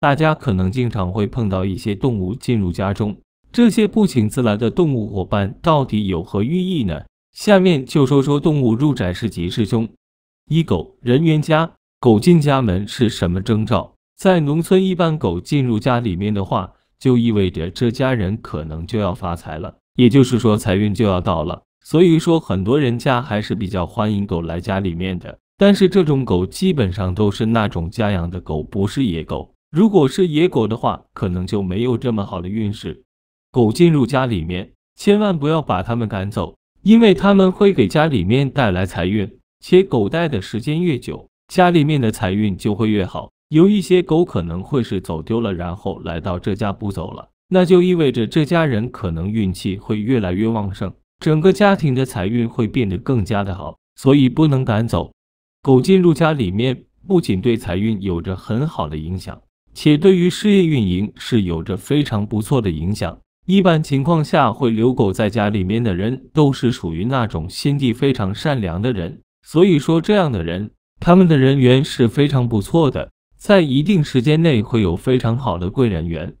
大家可能经常会碰到一些动物进入家中，这些不请自来的动物伙伴到底有何寓意呢？下面就说说动物入宅是吉是凶。一狗人缘家，狗进家门是什么征兆？在农村，一般狗进入家里面的话，就意味着这家人可能就要发财了，也就是说财运就要到了。所以说，很多人家还是比较欢迎狗来家里面的，但是这种狗基本上都是那种家养的狗，不是野狗。如果是野狗的话，可能就没有这么好的运势。狗进入家里面，千万不要把它们赶走，因为它们会给家里面带来财运，且狗待的时间越久，家里面的财运就会越好。有一些狗可能会是走丢了，然后来到这家不走了，那就意味着这家人可能运气会越来越旺盛，整个家庭的财运会变得更加的好，所以不能赶走。狗进入家里面，不仅对财运有着很好的影响。且对于事业运营是有着非常不错的影响。一般情况下，会留狗在家里面的人，都是属于那种心地非常善良的人。所以说，这样的人，他们的人缘是非常不错的，在一定时间内会有非常好的贵人缘。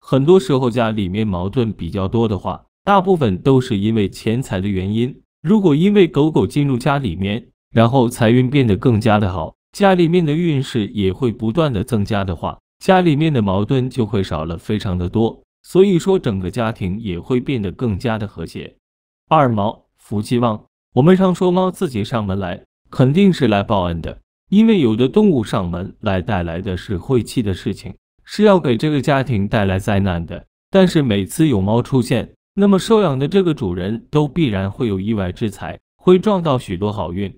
很多时候，家里面矛盾比较多的话，大部分都是因为钱财的原因。如果因为狗狗进入家里面，然后财运变得更加的好，家里面的运势也会不断的增加的话。家里面的矛盾就会少了非常的多，所以说整个家庭也会变得更加的和谐。二毛福气旺，我们常说猫自己上门来，肯定是来报恩的，因为有的动物上门来带来的是晦气的事情，是要给这个家庭带来灾难的。但是每次有猫出现，那么收养的这个主人都必然会有意外之财，会撞到许多好运。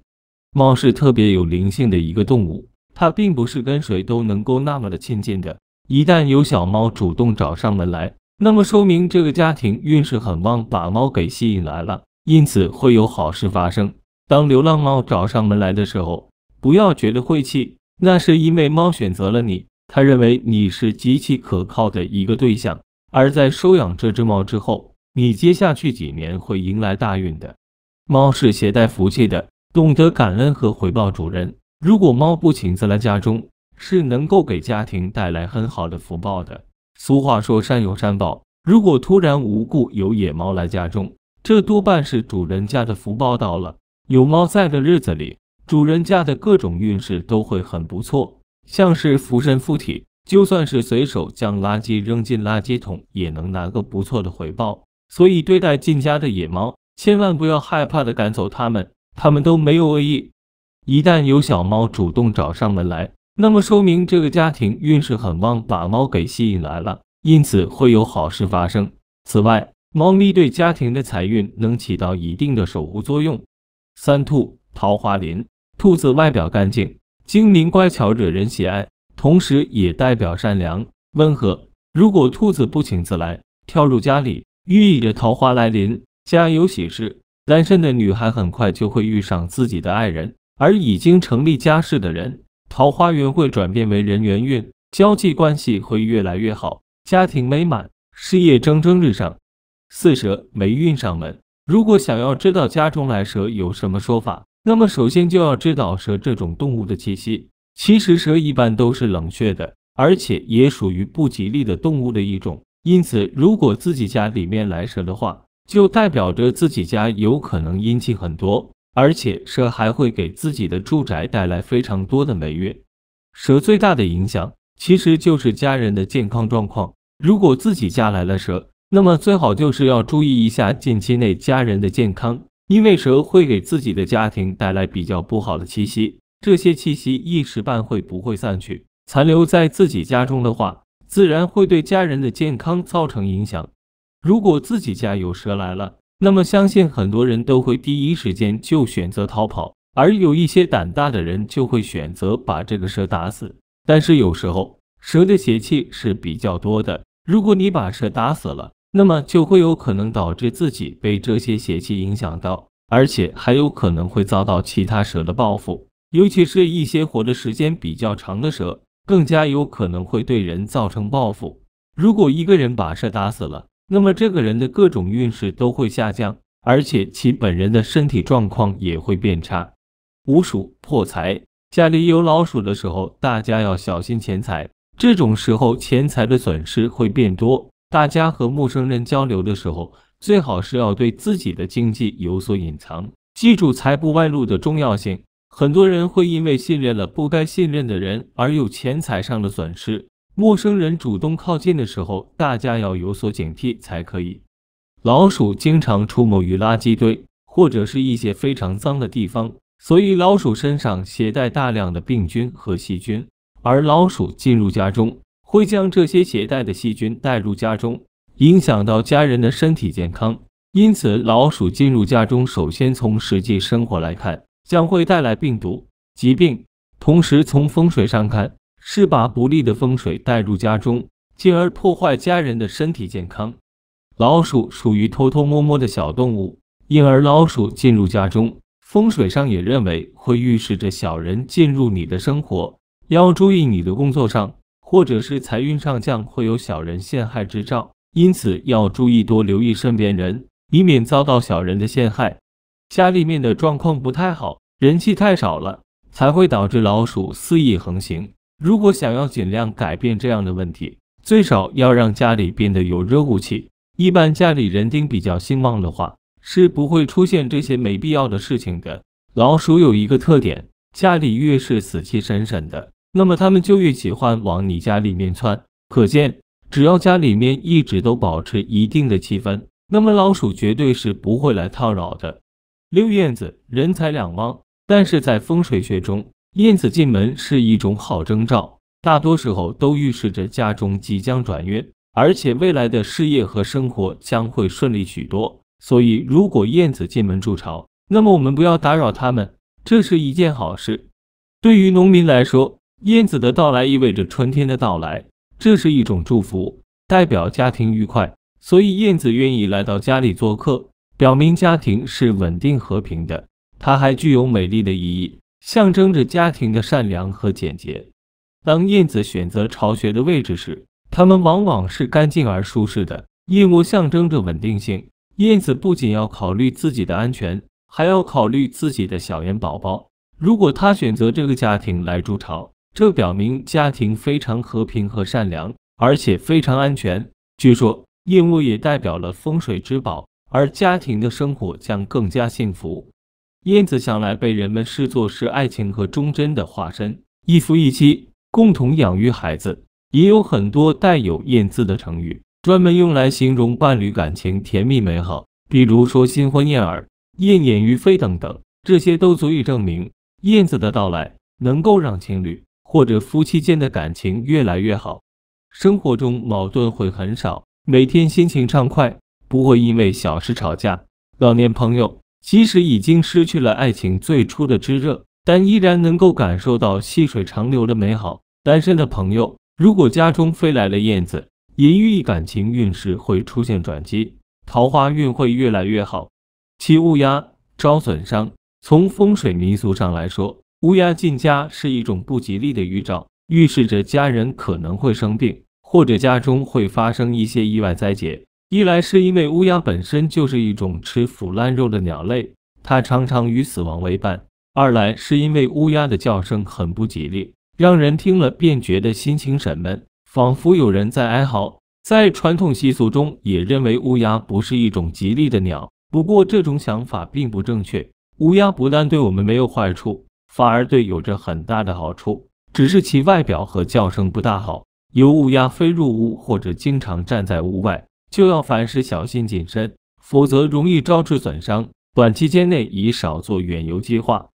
猫是特别有灵性的一个动物。它并不是跟谁都能够那么的亲近的。一旦有小猫主动找上门来，那么说明这个家庭运势很旺，把猫给吸引来了，因此会有好事发生。当流浪猫找上门来的时候，不要觉得晦气，那是因为猫选择了你，它认为你是极其可靠的一个对象。而在收养这只猫之后，你接下去几年会迎来大运的。猫是携带福气的，懂得感恩和回报主人。如果猫不请自来家中，是能够给家庭带来很好的福报的。俗话说“善有善报”，如果突然无故有野猫来家中，这多半是主人家的福报到了。有猫在的日子里，主人家的各种运势都会很不错，像是福神附体，就算是随手将垃圾扔进垃圾桶，也能拿个不错的回报。所以，对待进家的野猫，千万不要害怕的赶走它们，它们都没有恶意。一旦有小猫主动找上门来，那么说明这个家庭运势很旺，把猫给吸引来了，因此会有好事发生。此外，猫咪对家庭的财运能起到一定的守护作用。三兔桃花林，兔子外表干净、精灵乖巧，惹人喜爱，同时也代表善良温和。如果兔子不请自来，跳入家里，寓意着桃花来临，家有喜事。单身的女孩很快就会遇上自己的爱人。而已经成立家室的人，桃花运会转变为人缘运，交际关系会越来越好，家庭美满，事业蒸蒸日上。四蛇霉运上门。如果想要知道家中来蛇有什么说法，那么首先就要知道蛇这种动物的气息。其实蛇一般都是冷血的，而且也属于不吉利的动物的一种。因此，如果自己家里面来蛇的话，就代表着自己家有可能阴气很多。而且蛇还会给自己的住宅带来非常多的霉运。蛇最大的影响其实就是家人的健康状况。如果自己家来了蛇，那么最好就是要注意一下近期内家人的健康，因为蛇会给自己的家庭带来比较不好的气息。这些气息一时半会不会散去，残留在自己家中的话，自然会对家人的健康造成影响。如果自己家有蛇来了，那么，相信很多人都会第一时间就选择逃跑，而有一些胆大的人就会选择把这个蛇打死。但是有时候蛇的邪气是比较多的，如果你把蛇打死了，那么就会有可能导致自己被这些邪气影响到，而且还有可能会遭到其他蛇的报复，尤其是一些活的时间比较长的蛇，更加有可能会对人造成报复。如果一个人把蛇打死了，那么这个人的各种运势都会下降，而且其本人的身体状况也会变差。五鼠破财，家里有老鼠的时候，大家要小心钱财。这种时候钱财的损失会变多。大家和陌生人交流的时候，最好是要对自己的经济有所隐藏，记住财不外露的重要性。很多人会因为信任了不该信任的人，而有钱财上的损失。陌生人主动靠近的时候，大家要有所警惕才可以。老鼠经常出没于垃圾堆或者是一些非常脏的地方，所以老鼠身上携带大量的病菌和细菌。而老鼠进入家中，会将这些携带的细菌带入家中，影响到家人的身体健康。因此，老鼠进入家中，首先从实际生活来看，将会带来病毒疾病；同时从风水上看。是把不利的风水带入家中，进而破坏家人的身体健康。老鼠属于偷偷摸摸的小动物，因而老鼠进入家中，风水上也认为会预示着小人进入你的生活，要注意你的工作上或者是财运上将会有小人陷害之兆，因此要注意多留意身边人，以免遭到小人的陷害。家里面的状况不太好，人气太少了，才会导致老鼠肆意横行。如果想要尽量改变这样的问题，最少要让家里变得有热乎气。一般家里人丁比较兴旺的话，是不会出现这些没必要的事情的。老鼠有一个特点，家里越是死气沉沉的，那么它们就越喜欢往你家里面窜。可见，只要家里面一直都保持一定的气氛，那么老鼠绝对是不会来叨扰的。六燕子人财两旺，但是在风水学中。燕子进门是一种好征兆，大多时候都预示着家中即将转运，而且未来的事业和生活将会顺利许多。所以，如果燕子进门筑巢，那么我们不要打扰它们，这是一件好事。对于农民来说，燕子的到来意味着春天的到来，这是一种祝福，代表家庭愉快。所以，燕子愿意来到家里做客，表明家庭是稳定和平的。它还具有美丽的意义。象征着家庭的善良和简洁。当燕子选择巢穴的位置时，它们往往是干净而舒适的。燕窝象征着稳定性。燕子不仅要考虑自己的安全，还要考虑自己的小燕宝宝。如果它选择这个家庭来筑巢，这表明家庭非常和平和善良，而且非常安全。据说，燕窝也代表了风水之宝，而家庭的生活将更加幸福。燕子向来被人们视作是爱情和忠贞的化身，一夫一妻共同养育孩子，也有很多带有“燕”字的成语，专门用来形容伴侣感情甜蜜美好，比如说新婚燕尔、燕燕于飞等等。这些都足以证明燕子的到来能够让情侣或者夫妻间的感情越来越好，生活中矛盾会很少，每天心情畅快，不会因为小事吵架。老年朋友。即使已经失去了爱情最初的炙热，但依然能够感受到细水长流的美好。单身的朋友，如果家中飞来了燕子，也寓意感情运势会出现转机，桃花运会越来越好。七乌鸦招损伤。从风水民俗上来说，乌鸦进家是一种不吉利的预兆，预示着家人可能会生病，或者家中会发生一些意外灾劫。一来是因为乌鸦本身就是一种吃腐烂肉的鸟类，它常常与死亡为伴；二来是因为乌鸦的叫声很不吉利，让人听了便觉得心情沉闷，仿佛有人在哀嚎。在传统习俗中，也认为乌鸦不是一种吉利的鸟。不过，这种想法并不正确。乌鸦不但对我们没有坏处，反而对有着很大的好处，只是其外表和叫声不大好。有乌鸦飞入屋，或者经常站在屋外。就要凡事小心谨慎，否则容易招致损伤。短期间内宜少做远游计划。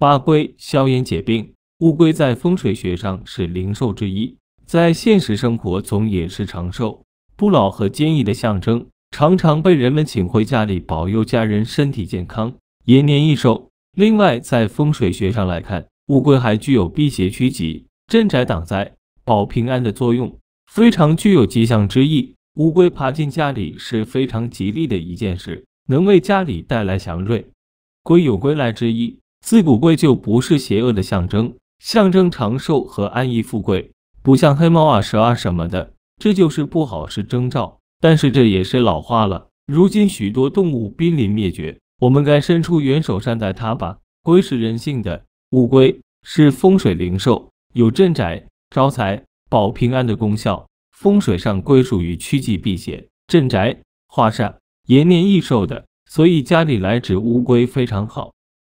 八龟消炎解病，乌龟在风水学上是灵兽之一，在现实生活中也是长寿、不老和坚毅的象征，常常被人们请回家里保佑家人身体健康、延年益寿。另外，在风水学上来看，乌龟还具有辟邪驱吉、镇宅挡灾、保平安的作用，非常具有吉祥之意。乌龟爬进家里是非常吉利的一件事，能为家里带来祥瑞。龟有归来之意，自古龟就不是邪恶的象征，象征长寿和安逸富贵，不像黑猫啊、蛇啊什么的，这就是不好是征兆。但是这也是老话了，如今许多动物濒临灭绝，我们该伸出援手善待它吧。龟是人性的，乌龟是风水灵兽，有镇宅、招财、保平安的功效。风水上归属于趋吉避邪、镇宅、化煞、延年益寿的，所以家里来只乌龟非常好。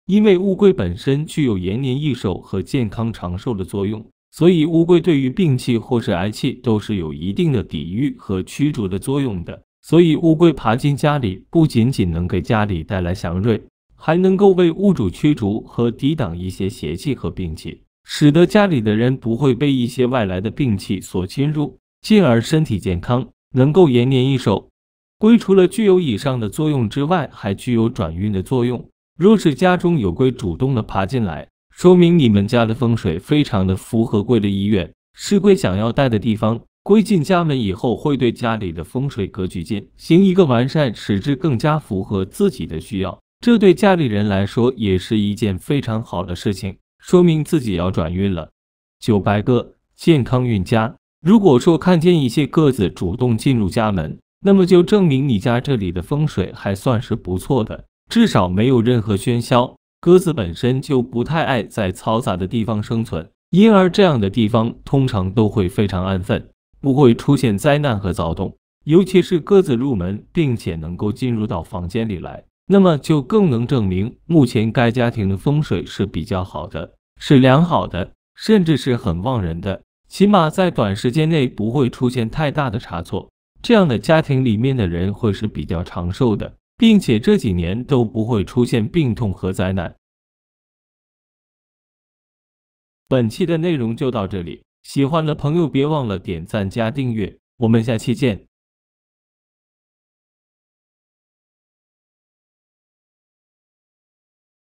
因为乌龟本身具有延年益寿和健康长寿的作用，所以乌龟对于病气或是癌气都是有一定的抵御和驱逐的作用的。所以乌龟爬进家里，不仅仅能给家里带来祥瑞，还能够为屋主驱逐和抵挡一些邪气和病气，使得家里的人不会被一些外来的病气所侵入。进而身体健康，能够延年益寿。龟除了具有以上的作用之外，还具有转运的作用。若是家中有龟主动的爬进来，说明你们家的风水非常的符合龟的意愿，是龟想要待的地方。龟进家门以后，会对家里的风水格局进行一个完善，使之更加符合自己的需要。这对家里人来说也是一件非常好的事情，说明自己要转运了。九百鸽，健康运佳。如果说看见一些鸽子主动进入家门，那么就证明你家这里的风水还算是不错的，至少没有任何喧嚣。鸽子本身就不太爱在嘈杂的地方生存，因而这样的地方通常都会非常安分，不会出现灾难和躁动。尤其是鸽子入门，并且能够进入到房间里来，那么就更能证明目前该家庭的风水是比较好的，是良好的，甚至是很旺人的。起码在短时间内不会出现太大的差错，这样的家庭里面的人会是比较长寿的，并且这几年都不会出现病痛和灾难。本期的内容就到这里，喜欢的朋友别忘了点赞加订阅，我们下期见。